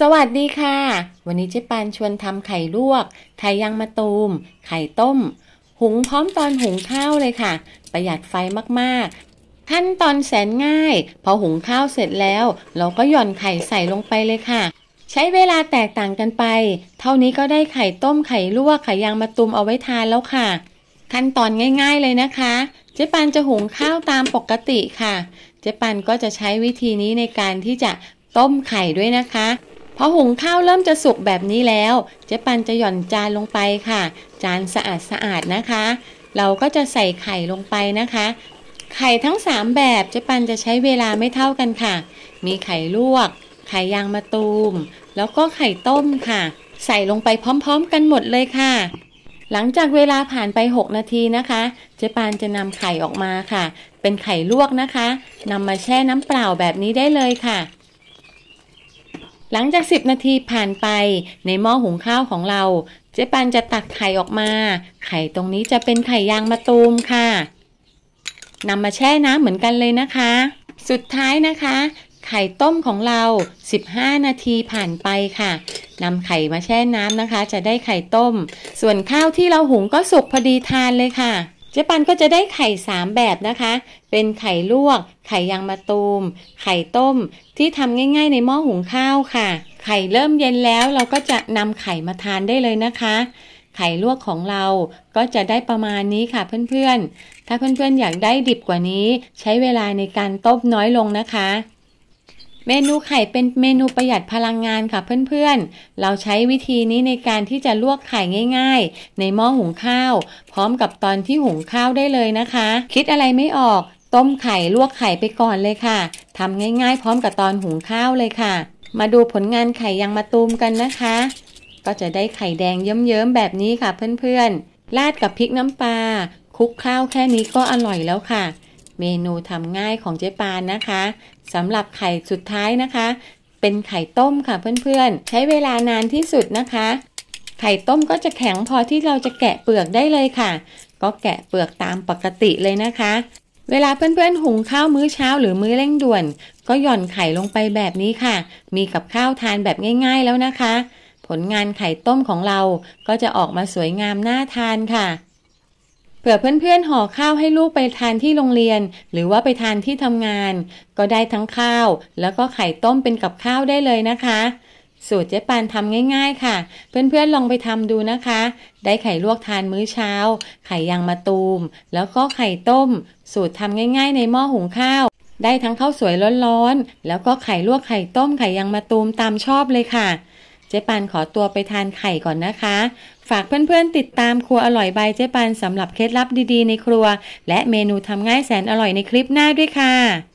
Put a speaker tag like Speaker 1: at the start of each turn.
Speaker 1: สวัสดีค่ะ วันนี้เจ๊ปานชวนทำไข่ลวก ไข่ยังมะตูมไข่ต้ม หุงพร้อมตอนหุงข้าวเลยค่ะ ประหยัดไฟมากๆขั้นตอนแสนง่าย พอหุงข้าวเสร็จแล้ว เราก็หย่อนไข่ใส่ลงไปเลยค่ะ ใช้เวลาแตกต่างกันไป เท่านี้ก็ได้ไข่ต้มไข่ลวก ไข่ยังมะตูมเอาไว้ทานแล้วค่ะ ขั้นตอนง่ายๆเลยนะคะ เจ๊ปานจะหุงข้าวตามปกติค่ะ เจ๊ปานก็จะใช้วิธีนี้ในการที่จะต้มไข่ด้วยนะคะพอหุงข้าวเริ่มจะสุกแบบนี้แล้ว เจ๊ปันจะหย่อนจานลงไปค่ะ จานสะอาดสะอาดนะคะ เราก็จะใส่ไข่ลงไปนะคะ ไข่ทั้ง3แบบ เจ๊ปันจะใช้เวลาไม่เท่ากันค่ะ มีไข่ลวก ไข่ยางมะตูม แล้วก็ไข่ต้มค่ะ ใส่ลงไปพร้อมๆกันหมดเลยค่ะ หลังจากเวลาผ่านไป 6 นาทีนะคะเจ๊ปานจะนำไข่ออกมาค่ะ เป็นไข่ลวกนะคะนำมาแช่น้ำเปล่าแบบนี้ได้เลยค่ะหลังจาก 10 นาทีผ่านไป ในหม้อหุงข้าวของเรา เจ๊ปันจะตักไข่ออกมา ไข่ตรงนี้จะเป็นไข่ยางมะตูมค่ะนำมาแช่น้ำเหมือนกันเลยนะคะ สุดท้ายนะคะ ไข่ต้มของเรา 15 นาทีผ่านไปค่ะนำไข่มาแช่น้ำนะคะ จะได้ไข่ต้ม ส่วนข้าวที่เราหุงก็สุกพอดีทานเลยค่ะเจ๊ปันก็จะได้ไข่สามแบบนะคะ เป็นไข่ลวก ไข่ยางมะตูม ไข่ต้ม ที่ทำง่ายๆในหม้อหุงข้าวค่ะ ไข่เริ่มเย็นแล้วเราก็จะนำไข่มาทานได้เลยนะคะ ไข่ลวกของเราก็จะได้ประมาณนี้ค่ะเพื่อนๆ ถ้าเพื่อนๆอยากได้ดิบกว่านี้ ใช้เวลาในการต้มน้อยลงนะคะเมนูไข่เป็นเมนูประหยัดพลังงานค่ะเพื่อนๆ เราใช้วิธีนี้ในการที่จะลวกไข่ง่าย ๆ ในหม้อหุงข้าว พร้อมกับตอนที่หุงข้าวได้เลยนะคะ คิดอะไรไม่ออก ต้มไข่ลวกไข่ไปก่อนเลยค่ะทำง่ายๆ พร้อมกับตอนหุงข้าวเลยค่ะ มาดูผลงานไข่ยังมาตูมกันนะคะ ก็จะได้ไข่แดงเยิ้มๆแบบนี้ค่ะเพื่อนๆราดกับพริกน้ำปลาคลุกข้าวแค่นี้ก็อร่อยแล้วค่ะเมนูทำง่ายของเจ๊ปานนะคะ สำหรับไข่สุดท้ายนะคะ เป็นไข่ต้มค่ะเพื่อนๆ ใช้เวลานานที่สุดนะคะ ไข่ต้มก็จะแข็งพอที่เราจะแกะเปลือกได้เลยค่ะ ก็แกะเปลือกตามปกติเลยนะคะ เวลาเพื่อนๆหุงข้าวมื้อเช้าหรือมื้อเร่งด่วน ก็หย่อนไข่ลงไปแบบนี้ค่ะ มีกับข้าวทานแบบง่ายๆแล้วนะคะ ผลงานไข่ต้มของเราก็จะออกมาสวยงามน่าทานค่ะเผื่อเพื่อนๆห่อข้าวให้ลูกไปทานที่โรงเรียนหรือว่าไปทานที่ทำงาน ก็ได้ทั้งข้าวแล้วก็ไข่ต้มเป็นกับข้าวได้เลยนะคะ สูตรเจ๊ปานทำง่ายๆค่ะ เพื่อนๆลองไปทำดูนะคะ ได้ไข่ลวกทานมื้อเช้าไข่ยางมาตูม แล้วก็ไข่ต้ม สูตรทำง่าย ๆ ในหม้อหุงข้าว ได้ทั้งข้าวสวยร้อนๆแล้วก็ไข่ลวกไข่ต้มไข่ยางมาตูมตามชอบเลยค่ะจ๊ปานขอตัวไปทานไข่ก่อนนะคะ ฝากเพื่อนๆ ติดตามครัวอร่อยใบเจ๊ปานสำหรับเคล็ดลับดีๆในครัว และเมนูทำง่ายแสนอร่อยในคลิปหน้าด้วยค่ะ